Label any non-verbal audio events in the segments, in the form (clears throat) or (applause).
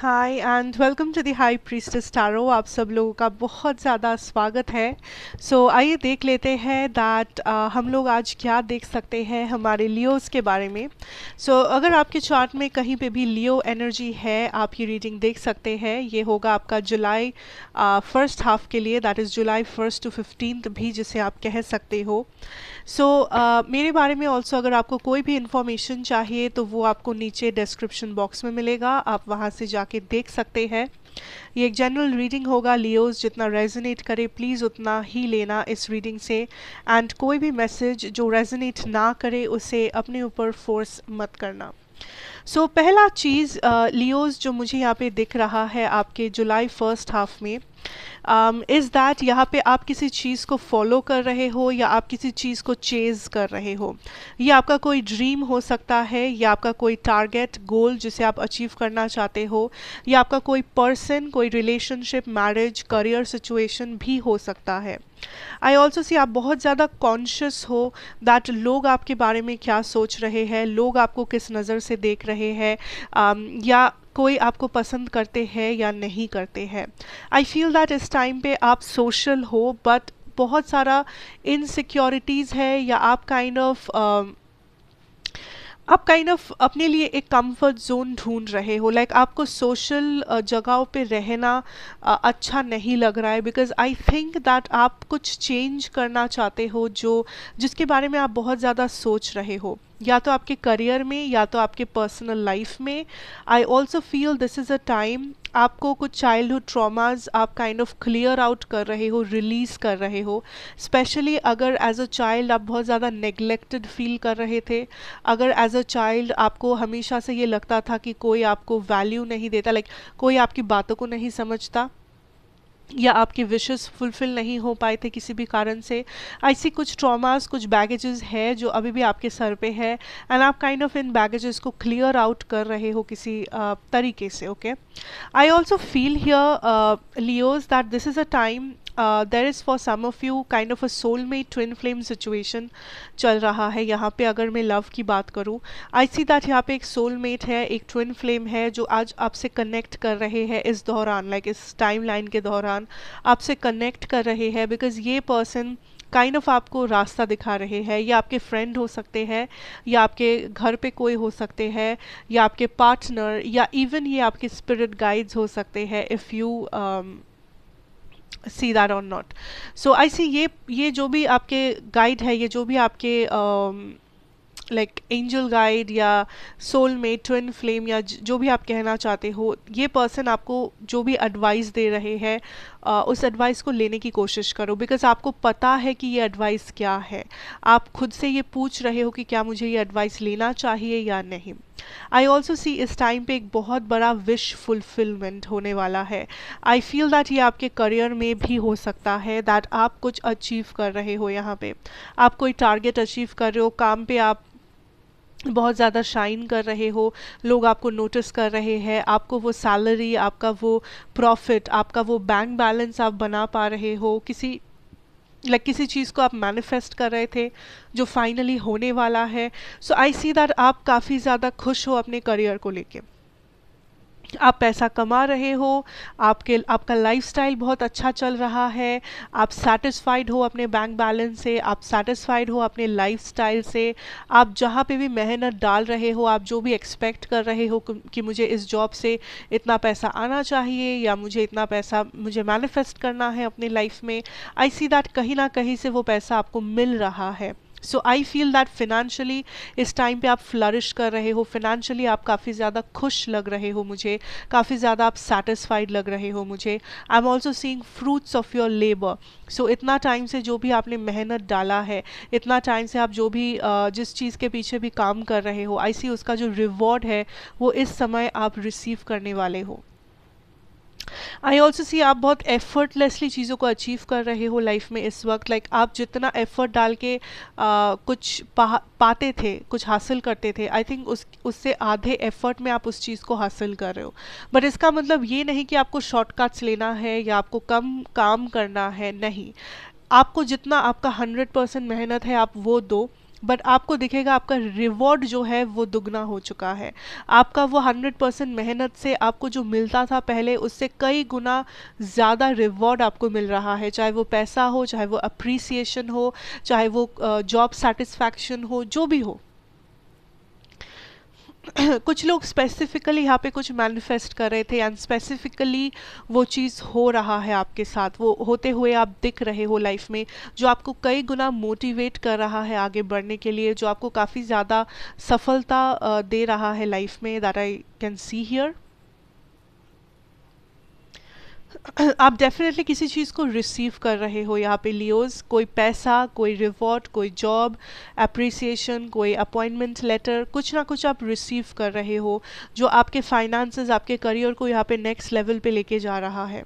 Hi and welcome to the high priest स्टारो आप सब लोगों का बहुत ज़्यादा स्वागत है सो so, आइए देख लेते हैं दैट uh, हम लोग आज क्या देख सकते हैं हमारे लियोस के बारे में सो so, अगर आपके चार्ट में कहीं पे भी लियो एनर्जी है आप ये रीडिंग देख सकते हैं ये होगा आपका जुलाई फर्स्ट हाफ के लिए that is July first to fifteen भी जिसे आप कह सकते हो सो so, uh, मेरे बारे में ऑल्सो अगर आपको कोई भी इन्फॉर्मेशन चाहिए तो वो आपको नीचे डिस्क्रिप्शन बॉक्स में मिलेगा आप वहाँ से जा आके देख सकते हैं ये एक जनरल रीडिंग होगा लियोज जितना रेजोनेट करे प्लीज़ उतना ही लेना इस रीडिंग से एंड कोई भी मैसेज जो रेजोनेट ना करे उसे अपने ऊपर फोर्स मत करना सो so, पहला चीज़ लियोज uh, जो मुझे यहाँ पे दिख रहा है आपके जुलाई फर्स्ट हाफ में इज़ um, दैट यहाँ पे आप किसी चीज़ को फॉलो कर रहे हो या आप किसी चीज़ को चेज़ कर रहे हो या आपका कोई ड्रीम हो सकता है या आपका कोई टारगेट गोल जिसे आप अचीव करना चाहते हो या आपका कोई पर्सन कोई रिलेशनशिप मैरिज करियर सिचुएशन भी हो सकता है आई ऑल्सो सी आप बहुत ज़्यादा कॉन्शियस हो दैट लोग आपके बारे में क्या सोच रहे हैं लोग आपको किस नज़र से देख रहे हैं um, या कोई आपको पसंद करते हैं या नहीं करते हैं आई फील दैट इस टाइम पे आप सोशल हो बट बहुत सारा इनसिक्योरिटीज़ है या आप काइंड ऑफ um, आप काइंड kind ऑफ of अपने लिए एक कंफर्ट जोन ढूंढ रहे हो लाइक like, आपको सोशल uh, जगहों पे रहना uh, अच्छा नहीं लग रहा है बिकॉज आई थिंक दैट आप कुछ चेंज करना चाहते हो जो जिसके बारे में आप बहुत ज़्यादा सोच रहे हो या तो आपके करियर में या तो आपके पर्सनल लाइफ में I also feel this is a time आपको कुछ चाइल्डहुड ट्रॉमाज आप काइंड ऑफ क्लियर आउट कर रहे हो रिलीज़ कर रहे हो स्पेशली अगर एज अ चाइल्ड आप बहुत ज़्यादा नेग्लेक्टेड फील कर रहे थे अगर एज अ चाइल्ड आपको हमेशा से ये लगता था कि कोई आपको वैल्यू नहीं देता लाइक like, कोई आपकी बातों को नहीं समझता या आपके विशेस फुलफ़िल नहीं हो पाए थे किसी भी कारण से ऐसी कुछ ट्रॉमास कुछ बैगेजेस है जो अभी भी आपके सर पे है एंड आप काइंड ऑफ इन बैगेजेस को क्लियर आउट कर रहे हो किसी uh, तरीके से okay I also feel here Leos that this is a time there is for some of you kind of a a soulmate twin flame situation चल रहा है यहाँ पे अगर मैं लव की बात करूँ आई सी दैट यहाँ पे एक सोल मेट है एक ट्विन फ्लेम है जो आज आपसे कनेक्ट कर रहे हैं इस दौरान लाइक like इस टाइम लाइन के दौरान आपसे कनेक्ट कर रहे हैं बिकॉज ये person kind kind of of आपको रास्ता दिखा रहे हैं या आपके फ्रेंड हो सकते हैं या आपके घर पे कोई हो सकते हैं या आपके पार्टनर या इवन ये आपके स्पिरिट गाइड्स हो सकते हैं इफ़ यू सी दैट और नॉट सो आई सी ये ये जो भी आपके गाइड है ये जो भी आपके लाइक एंजल गाइड या सोल सोलमेट ट्विन फ्लेम या जो भी आप कहना चाहते हो ये पर्सन आपको जो भी एडवाइस दे रहे हैं uh, उस एडवाइस को लेने की कोशिश करो बिकॉज आपको पता है कि ये एडवाइस क्या है आप खुद से ये पूछ रहे हो कि क्या मुझे ये एडवाइस लेना चाहिए या नहीं आई ऑल्सो सी इस टाइम पे एक बहुत बड़ा विश फुलफिलमेंट होने वाला है आई फील दैट ये आपके करियर में भी हो सकता है दैट आप कुछ अचीव कर रहे हो यहाँ पे आप कोई टारगेट अचीव कर रहे हो काम पे आप बहुत ज़्यादा शाइन कर रहे हो लोग आपको नोटिस कर रहे हैं आपको वो सैलरी आपका वो प्रॉफिट आपका वो बैंक बैलेंस आप बना पा रहे हो किसी लाइक किसी चीज़ को आप मैनिफेस्ट कर रहे थे जो फाइनली होने वाला है सो आई सी दैट आप काफ़ी ज़्यादा खुश हो अपने करियर को लेके आप पैसा कमा रहे हो आपके आपका लाइफस्टाइल बहुत अच्छा चल रहा है आप सेटिस्फाइड हो अपने बैंक बैलेंस से आप सेटिस्फाइड हो अपने लाइफस्टाइल से आप जहाँ पे भी मेहनत डाल रहे हो आप जो भी एक्सपेक्ट कर रहे हो कि मुझे इस जॉब से इतना पैसा आना चाहिए या मुझे इतना पैसा मुझे मैनिफेस्ट करना है अपने लाइफ में आई सी दैट कहीं ना कहीं से वो पैसा आपको मिल रहा है so I feel that financially इस टाइम पे आप फ्लरिश कर रहे हो फिनेंशली आप काफ़ी ज़्यादा खुश लग रहे हो मुझे काफ़ी ज़्यादा आप सेटिस्फाइड लग रहे हो मुझे I am also seeing fruits of your labour so इतना टाइम से जो भी आपने मेहनत डाला है इतना टाइम से आप जो भी जिस चीज़ के पीछे भी काम कर रहे हो आई सी उसका जो रिवॉर्ड है वो इस समय आप रिसीव करने वाले हो आई ऑल्सो सी आप बहुत एफर्टलेसली चीज़ों को अचीव कर रहे हो लाइफ में इस वक्त लाइक like, आप जितना एफर्ट डाल के आ, कुछ पा, पाते थे कुछ हासिल करते थे आई थिंक उस उससे आधे एफर्ट में आप उस चीज़ को हासिल कर रहे हो बट इसका मतलब ये नहीं कि आपको शॉर्टकट्स लेना है या आपको कम काम करना है नहीं आपको जितना आपका हंड्रेड परसेंट मेहनत है आप वो दो बट आपको दिखेगा आपका रिवॉर्ड जो है वो दुगना हो चुका है आपका वो हंड्रेड परसेंट मेहनत से आपको जो मिलता था पहले उससे कई गुना ज़्यादा रिवॉर्ड आपको मिल रहा है चाहे वो पैसा हो चाहे वो अप्रिसिएशन हो चाहे वो जॉब सेटिस्फैक्शन हो जो भी हो (coughs) कुछ लोग स्पेसिफिकली यहाँ पे कुछ मैनिफेस्ट कर रहे थे एंड स्पेसिफिकली वो चीज़ हो रहा है आपके साथ वो होते हुए आप दिख रहे हो लाइफ में जो आपको कई गुना मोटिवेट कर रहा है आगे बढ़ने के लिए जो आपको काफ़ी ज़्यादा सफलता दे रहा है लाइफ में that I can see here (clears throat) आप डेफिनेटली किसी चीज़ को रिसीव कर रहे हो यहाँ पे लियोज कोई पैसा कोई रिवॉर्ड कोई जॉब अप्रिसिएशन कोई अपॉइंटमेंट लेटर कुछ ना कुछ आप रिसीव कर रहे हो जो आपके फाइनेंसेस आपके करियर को यहाँ पे नेक्स्ट लेवल पे लेके जा रहा है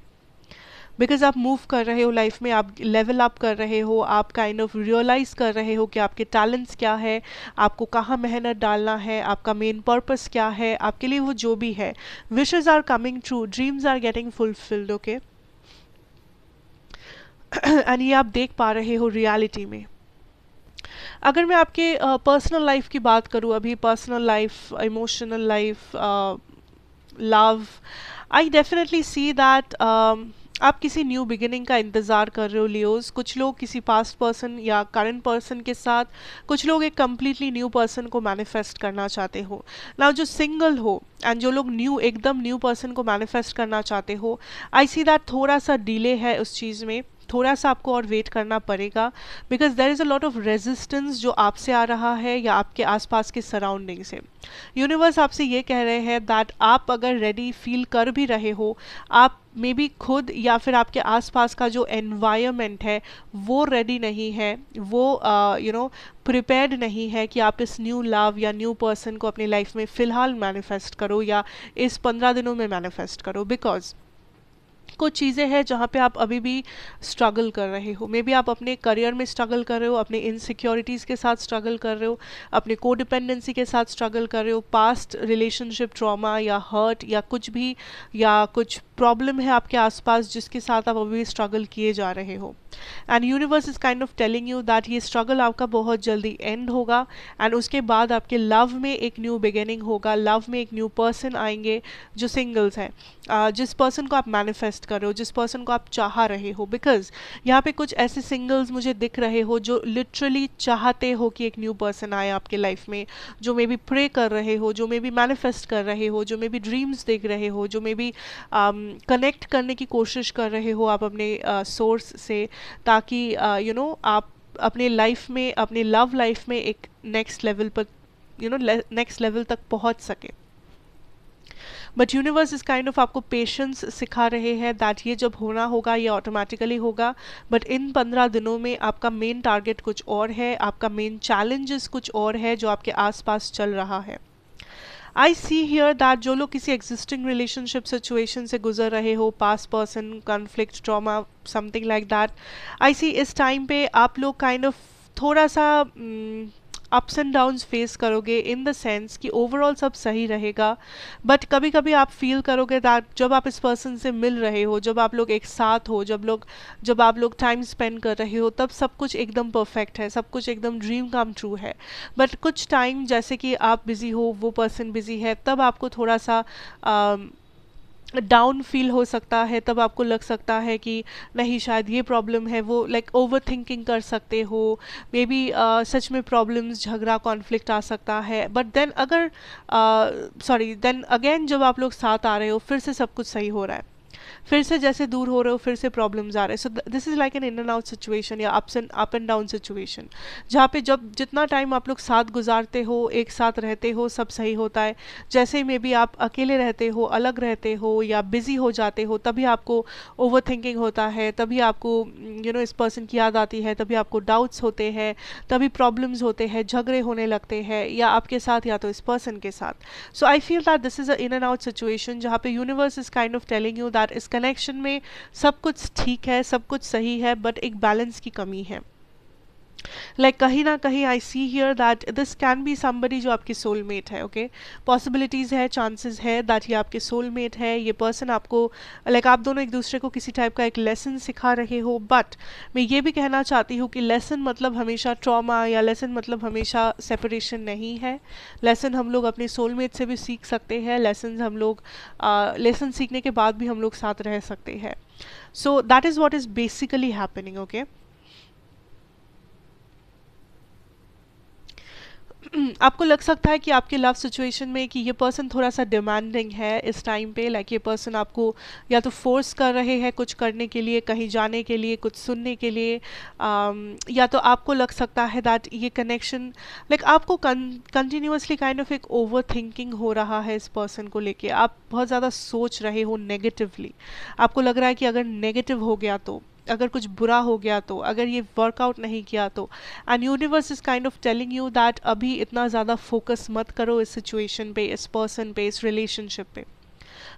बिकॉज आप मूव कर रहे हो लाइफ में आप लेवल अप कर रहे हो आप काइंड ऑफ रियलाइज कर रहे हो कि आपके टैलेंट्स क्या है आपको कहाँ मेहनत डालना है आपका मेन पर्पस क्या है आपके लिए वो जो भी है wishes are coming true dreams are getting fulfilled okay and ये आप देख पा रहे हो रियलिटी में अगर मैं आपके पर्सनल uh, लाइफ की बात करूँ अभी personal life emotional life love I definitely see that आप किसी न्यू बिगिनिंग का इंतज़ार कर रहे हो लियोज कुछ लोग किसी पास्ट पर्सन या करंट पर्सन के साथ कुछ लोग एक कम्प्लीटली न्यू पर्सन को मैनिफेस्ट करना चाहते हो ना जो सिंगल हो एंड जो लोग न्यू एकदम न्यू पर्सन को मैनिफेस्ट करना चाहते हो आई सी दैट थोड़ा सा डिले है उस चीज़ में थोड़ा सा आपको और वेट करना पड़ेगा because there is a lot of resistance जो आपसे आ रहा है या आपके आसपास के सराउंडिंग से यूनिवर्स आपसे ये कह रहे हैं दैट आप अगर रेडी फील कर भी रहे हो आप मे बी खुद या फिर आपके आसपास का जो एनवायरनमेंट है वो रेडी नहीं है वो यू नो प्रिपेयर्ड नहीं है कि आप इस न्यू लव या न्यू पर्सन को अपनी लाइफ में फ़िलहाल मैनिफेस्ट करो या इस पंद्रह दिनों में मैनिफेस्ट करो बिकॉज़ कुछ चीज़ें हैं जहाँ पे आप अभी भी स्ट्रगल कर रहे हो मे बी आप अपने करियर में स्ट्रगल कर रहे हो अपने इनसिक्योरिटीज़ के साथ स्ट्रगल कर रहे हो अपने को डिपेंडेंसी के साथ स्ट्रगल कर रहे हो पास्ट रिलेशनशिप ट्रॉमा या हर्ट या कुछ भी या कुछ प्रॉब्लम है आपके आसपास जिसके साथ आप अभी स्ट्रगल किए जा रहे हो and universe is kind of telling you that ये स्ट्रगल आपका बहुत जल्दी एंड होगा एंड उसके बाद आपके लव में एक न्यू बिगेनिंग होगा लव में एक न्यू पर्सन आएंगे जो सिंगल्स हैं uh, जिस पर्सन को आप मैनिफेस्ट रिक्वेस्ट कर रहे हो जिस पर्सन को आप चाह रहे हो बिकॉज यहाँ पे कुछ ऐसे सिंगल्स मुझे दिख रहे हो जो लिटरली चाहते हो कि एक न्यू पर्सन आए आपके लाइफ में जो मे बी प्रे कर रहे हो जो मे बी मैनिफेस्ट कर रहे हो जो मे बी ड्रीम्स देख रहे हो जो मे बी कनेक्ट करने की कोशिश कर रहे हो आप अपने सोर्स uh, से ताकि you uh, know you know, आप अपने लाइफ में अपने लव लाइफ में एक नेक्स्ट लेवल पर यू नो नेक्स्ट लेवल तक पहुंच सके but universe is kind of आपको पेशेंस सिखा रहे हैं दैट ये जब होना होगा ये ऑटोमेटिकली होगा बट इन पंद्रह दिनों में आपका मेन टारगेट कुछ और है आपका मेन चैलेंजेस कुछ और है जो आपके आसपास चल रहा है आई सी हियर दैट जो लोग किसी एग्जिस्टिंग रिलेशनशिप सिचुएशन से गुजर रहे हो past person conflict trauma something like that I see इस टाइम पे आप लोग काइंड kind ऑफ of थोड़ा सा mm, ups and downs face करोगे इन द सेंस कि ओवरऑल सब सही रहेगा बट कभी कभी आप फील करोगे दैट जब आप इस पर्सन से मिल रहे हो जब आप लोग एक साथ हो जब लोग जब आप लोग टाइम स्पेंड कर रहे हो तब सब कुछ एकदम परफेक्ट है सब कुछ एकदम ड्रीम काम ट्रू है बट कुछ टाइम जैसे कि आप बिज़ी हो वो पर्सन बिज़ी है तब आपको थोड़ा सा uh, डाउन फील हो सकता है तब आपको लग सकता है कि नहीं शायद ये प्रॉब्लम है वो लाइक ओवर थिंकिंग कर सकते हो मे बी सच में प्रॉब्लम्स झगड़ा कॉन्फ्लिक्ट आ सकता है बट देन अगर सॉरी देन अगेन जब आप लोग साथ आ रहे हो फिर से सब कुछ सही हो रहा है फिर से जैसे दूर हो रहे हो फिर से प्रॉब्लम्स आ रहे हैं so this is like an in and out situation या ups and up and down situation जहाँ पे जब जितना टाइम आप लोग साथ गुजारते हो एक साथ रहते हो सब सही होता है जैसे मे भी आप अकेले रहते हो अलग रहते हो या बिज़ी हो जाते हो तभी आपको ओवर थिंकिंग होता है तभी आपको यू you नो know, इस पर्सन की याद आती है तभी आपको डाउट्स होते हैं तभी प्रॉब्लम्स होते हैं झगड़े होने लगते हैं या आपके साथ या तो इस पर्सन के साथ so I feel that this is a in and out situation जहाँ पे universe is kind of telling you that इस कनेक्शन में सब कुछ ठीक है सब कुछ सही है बट एक बैलेंस की कमी है लाइक कहीं ना कहीं I see here that this can be somebody जो आपके सोलमेट है ओके पॉसिबिलिटीज़ है चांसेस है दैट ये आपके सोलमेट है ये पर्सन आपको लाइक like, आप दोनों एक दूसरे को किसी टाइप का एक लेसन सिखा रहे हो बट मैं ये भी कहना चाहती हूँ कि लेसन मतलब हमेशा ट्रॉमा या लेसन मतलब हमेशा सेपरेशन नहीं है लेसन हम लोग अपने सोलमेट से भी सीख सकते हैं लेसन हम लोग लेसन सीखने के बाद भी हम लोग साथ रह सकते हैं so that is what is basically happening okay Hmm, आपको लग सकता है कि आपके लव सिचुएशन में कि ये पर्सन थोड़ा सा डिमांडिंग है इस टाइम पे लाइक ये पर्सन आपको या तो फोर्स कर रहे हैं कुछ करने के लिए कहीं जाने के लिए कुछ सुनने के लिए um, या तो आपको लग सकता है दैट ये कनेक्शन लाइक like, आपको कंटिन्यूसली काइंड ऑफ एक ओवर थिंकिंग हो रहा है इस पर्सन को लेके आप बहुत ज़्यादा सोच रहे हो नेगेटिवली आपको लग रहा है कि अगर नेगेटिव हो गया तो अगर कुछ बुरा हो गया तो अगर ये वर्कआउट नहीं किया तो and universe is kind of telling you that अभी इतना ज़्यादा फोकस मत करो इस सिचुएशन पे इस पर्सन पे इस रिलेशनशिप पे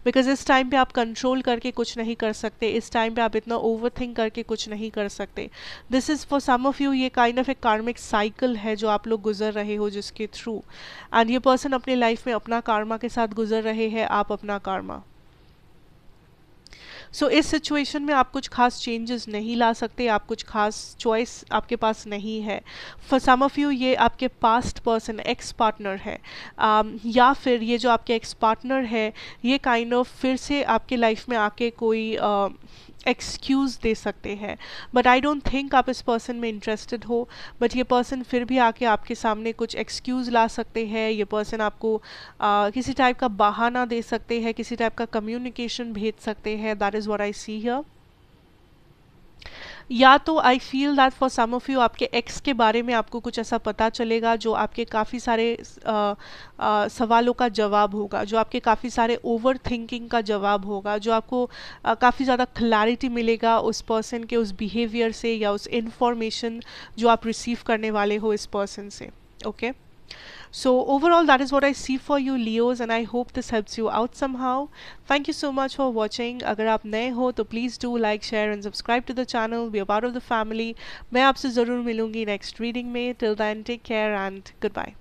बिकॉज इस टाइम पे आप कंट्रोल करके कुछ नहीं कर सकते इस टाइम पे आप इतना ओवर थिंक करके कुछ नहीं कर सकते this is for some of you ये kind of a karmic cycle है जो आप लोग गुजर रहे हो जिसके थ्रू एंड ये पर्सन अपने लाइफ में अपना कारमा के साथ गुजर रहे हैं आप अपना कारमा सो so, इस सिचुएशन में आप कुछ खास चेंजेस नहीं ला सकते आप कुछ खास चॉइस आपके पास नहीं है फॉर सम ऑफ यू ये आपके पास्ट पर्सन एक्स पार्टनर है um, या फिर ये जो आपके एक्स पार्टनर है ये काइंड kind ऑफ of फिर से आपके लाइफ में आके कोई uh, एक्सक्यूज़ दे सकते हैं बट आई डोंट थिंक आप इस पर्सन में इंटरेस्टेड हो बट ये पर्सन फिर भी आके आपके सामने कुछ एक्सक्यूज़ ला सकते हैं ये पर्सन आपको आ, किसी टाइप का बहाना दे सकते हैं किसी टाइप का कम्युनिकेशन भेज सकते हैं that is what I see here या तो I feel that for some of you आपके एक्स के बारे में आपको कुछ ऐसा पता चलेगा जो आपके काफ़ी सारे आ, आ, सवालों का जवाब होगा जो आपके काफ़ी सारे ओवर थिंकिंग का जवाब होगा जो आपको काफ़ी ज़्यादा क्लैरिटी मिलेगा उस पर्सन के उस बिहेवियर से या उस इंफॉर्मेशन जो आप रिसीव करने वाले हो इस पर्सन से okay okay? So overall that is what I see for you Leos and I hope this helps you out somehow. Thank you so much for watching. If you are new, then please do like, share and subscribe to the channel. We are part of the family. you आपसे ज़रूर मिलूंगी next reading Me Till then take care and goodbye.